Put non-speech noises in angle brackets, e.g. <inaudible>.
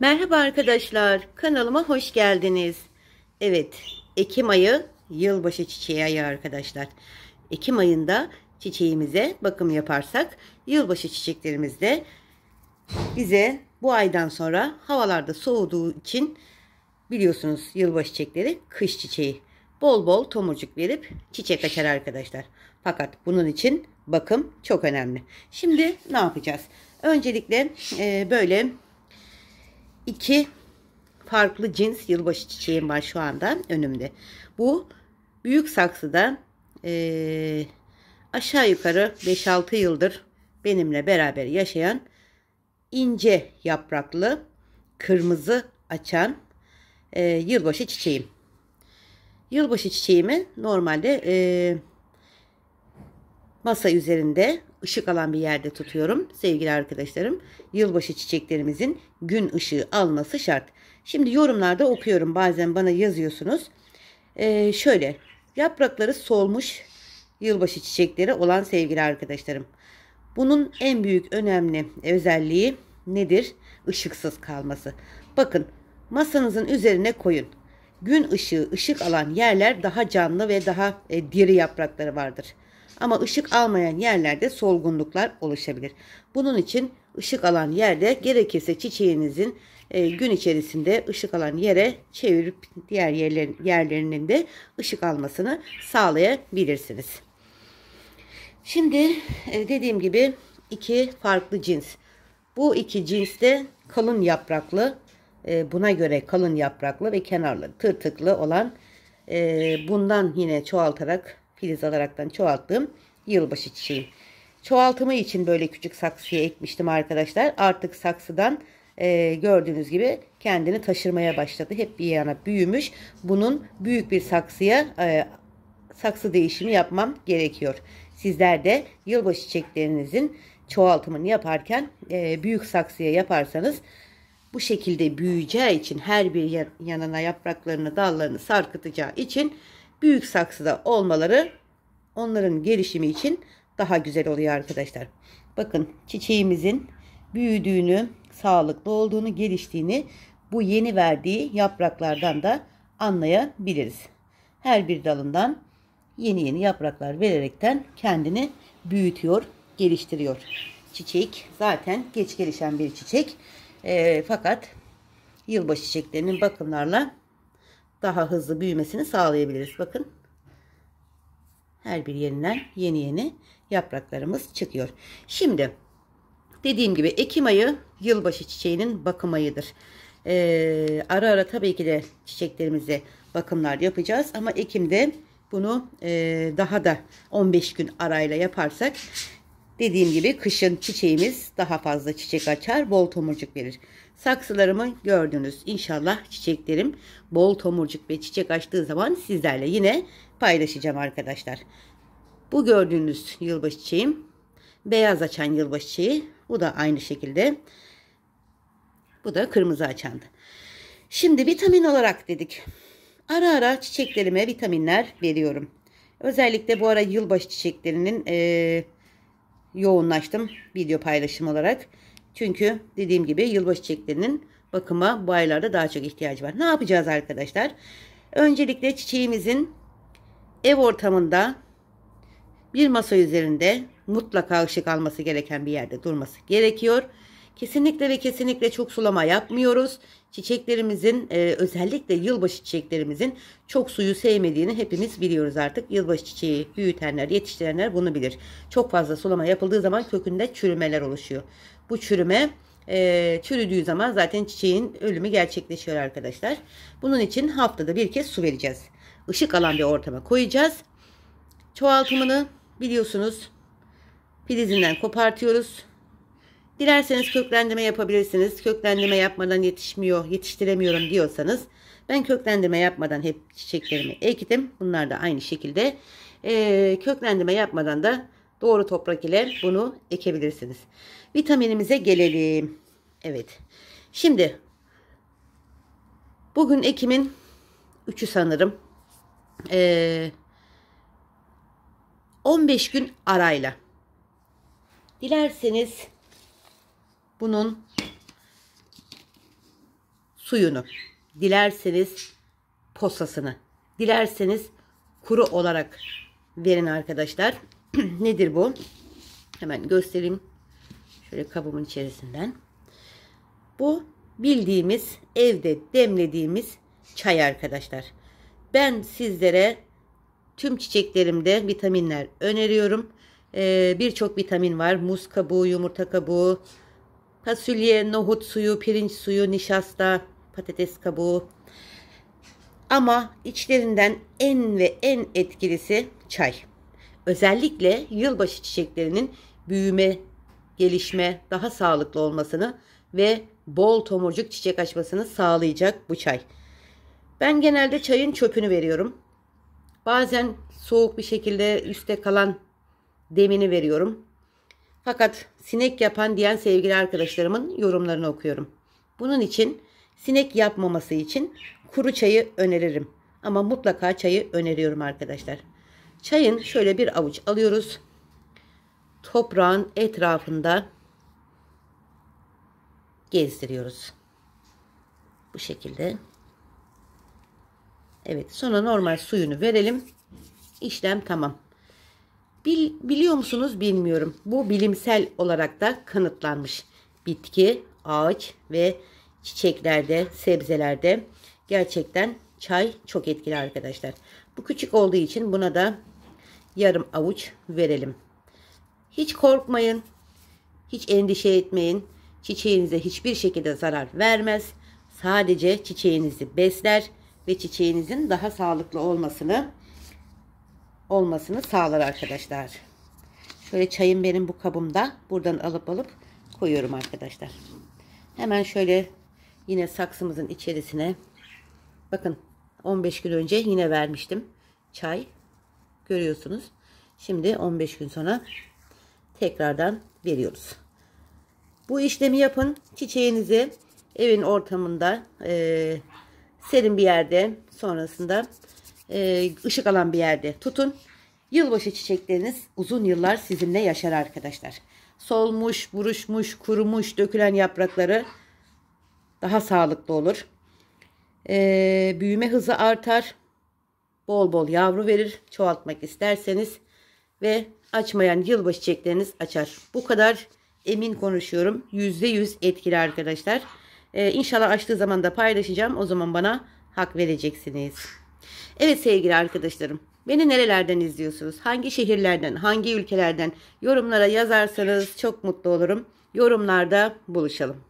Merhaba arkadaşlar, kanalıma hoş geldiniz. Evet, Ekim ayı yılbaşı çiçeği ayı arkadaşlar. Ekim ayında çiçeğimize bakım yaparsak yılbaşı çiçeklerimiz de bize bu aydan sonra havalarda soğuduğu için biliyorsunuz yılbaşı çiçekleri kış çiçeği. Bol bol tomurcuk verip çiçek açar arkadaşlar. Fakat bunun için bakım çok önemli. Şimdi ne yapacağız? Öncelikle e, böyle iki farklı cins yılbaşı çiçeğim var şu anda önümde. Bu büyük saksıda e, aşağı yukarı 5-6 yıldır benimle beraber yaşayan ince yapraklı kırmızı açan e, yılbaşı çiçeğim. Yılbaşı çiçeğimi normalde e, masa üzerinde ışık alan bir yerde tutuyorum sevgili arkadaşlarım. Yılbaşı çiçeklerimizin gün ışığı alması şart. Şimdi yorumlarda okuyorum bazen bana yazıyorsunuz. Ee, şöyle yaprakları solmuş yılbaşı çiçekleri olan sevgili arkadaşlarım. Bunun en büyük önemli özelliği nedir? Işıksız kalması. Bakın masanızın üzerine koyun. Gün ışığı, ışık alan yerler daha canlı ve daha e, diri yaprakları vardır. Ama ışık almayan yerlerde solgunluklar oluşabilir. Bunun için ışık alan yerde gerekirse çiçeğinizin e, gün içerisinde ışık alan yere çevirip diğer yerlerin, yerlerinin de ışık almasını sağlayabilirsiniz. Şimdi e, dediğim gibi iki farklı cins. Bu iki cins de kalın yapraklı, e, buna göre kalın yapraklı ve kenarlı tırtıklı olan e, bundan yine çoğaltarak filiz alaraktan çoğalttığım yılbaşı çiçeği. Çoğaltımı için böyle küçük saksıya ekmiştim arkadaşlar. Artık saksıdan e, gördüğünüz gibi kendini taşırmaya başladı. Hep bir yana büyümüş. Bunun büyük bir saksıya e, saksı değişimi yapmam gerekiyor. Sizler de yılbaşı çiçeklerinizin çoğaltımını yaparken e, büyük saksıya yaparsanız bu şekilde büyüyeceği için her bir yanına yapraklarını dallarını sarkıtacağı için büyük saksıda olmaları onların gelişimi için daha güzel oluyor arkadaşlar. Bakın çiçeğimizin büyüdüğünü, sağlıklı olduğunu, geliştiğini bu yeni verdiği yapraklardan da anlayabiliriz. Her bir dalından yeni yeni yapraklar vererekten kendini büyütüyor, geliştiriyor. Çiçek zaten geç gelişen bir çiçek. E, fakat yılbaşı çiçeklerinin bakımlarla daha hızlı büyümesini sağlayabiliriz. Bakın her bir yerinden yeni yeni yapraklarımız çıkıyor. Şimdi dediğim gibi Ekim ayı yılbaşı çiçeğinin bakım ayıdır. Ee, ara ara tabii ki de çiçeklerimize bakımlar yapacağız ama Ekim'de bunu e, daha da 15 gün arayla yaparsak Dediğim gibi kışın çiçeğimiz daha fazla çiçek açar, bol tomurcuk verir. Saksılarımı gördünüz. İnşallah çiçeklerim bol tomurcuk ve çiçek açtığı zaman sizlerle yine paylaşacağım arkadaşlar. Bu gördüğünüz yılbaşı çiçeğim beyaz açan yılbaşı çiçeği. Bu da aynı şekilde. Bu da kırmızı açandı. Şimdi vitamin olarak dedik. Ara ara çiçeklerime vitaminler veriyorum. Özellikle bu ara yılbaşı çiçeklerinin eee yoğunlaştım video paylaşım olarak. Çünkü dediğim gibi yılbaşı çiçeklerinin bakıma bu aylarda daha çok ihtiyacı var. Ne yapacağız arkadaşlar? Öncelikle çiçeğimizin ev ortamında bir masa üzerinde mutlaka ışık alması gereken bir yerde durması gerekiyor. Kesinlikle ve kesinlikle çok sulama yapmıyoruz. Çiçeklerimizin e, özellikle yılbaşı çiçeklerimizin çok suyu sevmediğini hepimiz biliyoruz artık. Yılbaşı çiçeği büyütenler, yetiştirenler bunu bilir. Çok fazla sulama yapıldığı zaman kökünde çürümeler oluşuyor. Bu çürüme e, çürüdüğü zaman zaten çiçeğin ölümü gerçekleşiyor arkadaşlar. Bunun için haftada bir kez su vereceğiz. Işık alan bir ortama koyacağız. Çoğaltımını biliyorsunuz pilizinden kopartıyoruz Dilerseniz köklendirme yapabilirsiniz. Köklendirme yapmadan yetişmiyor, yetiştiremiyorum diyorsanız ben köklendirme yapmadan hep çiçeklerimi ektim. Bunlar da aynı şekilde e, köklendirme yapmadan da doğru toprak ile bunu ekebilirsiniz. Vitaminimize gelelim. Evet. Şimdi bugün Ekim'in 3'ü sanırım. Ee, 15 gün arayla. Dilerseniz bunun suyunu, dilerseniz posasını, dilerseniz kuru olarak verin arkadaşlar. <clears throat> Nedir bu? Hemen göstereyim. Şöyle kabımın içerisinden. Bu bildiğimiz evde demlediğimiz çay arkadaşlar. Ben sizlere tüm çiçeklerimde vitaminler öneriyorum. Ee, Birçok vitamin var. Muz kabuğu, yumurta kabuğu, fasulye, nohut suyu, pirinç suyu, nişasta, patates kabuğu. Ama içlerinden en ve en etkilisi çay. Özellikle yılbaşı çiçeklerinin büyüme, gelişme, daha sağlıklı olmasını ve bol tomurcuk çiçek açmasını sağlayacak bu çay. Ben genelde çayın çöpünü veriyorum. Bazen soğuk bir şekilde üstte kalan demini veriyorum. Fakat sinek yapan diyen sevgili arkadaşlarımın yorumlarını okuyorum. Bunun için sinek yapmaması için kuru çayı öneririm. Ama mutlaka çayı öneriyorum arkadaşlar. Çayın şöyle bir avuç alıyoruz. Toprağın etrafında gezdiriyoruz. Bu şekilde. Evet sonra normal suyunu verelim. İşlem tamam. Bil, biliyor musunuz bilmiyorum. Bu bilimsel olarak da kanıtlanmış. Bitki, ağaç ve çiçeklerde, sebzelerde gerçekten çay çok etkili arkadaşlar. Bu küçük olduğu için buna da yarım avuç verelim. Hiç korkmayın. Hiç endişe etmeyin. Çiçeğinize hiçbir şekilde zarar vermez. Sadece çiçeğinizi besler ve çiçeğinizin daha sağlıklı olmasını olmasını sağlar arkadaşlar. Şöyle çayım benim bu kabımda. Buradan alıp alıp koyuyorum arkadaşlar. Hemen şöyle yine saksımızın içerisine bakın 15 gün önce yine vermiştim çay görüyorsunuz. Şimdi 15 gün sonra tekrardan veriyoruz. Bu işlemi yapın. Çiçeğinizi evin ortamında e, serin bir yerde sonrasında e, ışık alan bir yerde tutun. Yılbaşı çiçekleriniz uzun yıllar sizinle yaşar arkadaşlar. Solmuş, buruşmuş, kurumuş, dökülen yaprakları daha sağlıklı olur. E, büyüme hızı artar. Bol bol yavru verir. Çoğaltmak isterseniz ve açmayan yılbaşı çiçekleriniz açar. Bu kadar emin konuşuyorum. %100 etkili arkadaşlar. Ee, inşallah açtığı zaman da paylaşacağım. O zaman bana hak vereceksiniz. Evet sevgili arkadaşlarım. Beni nerelerden izliyorsunuz? Hangi şehirlerden, hangi ülkelerden? Yorumlara yazarsanız çok mutlu olurum. Yorumlarda buluşalım.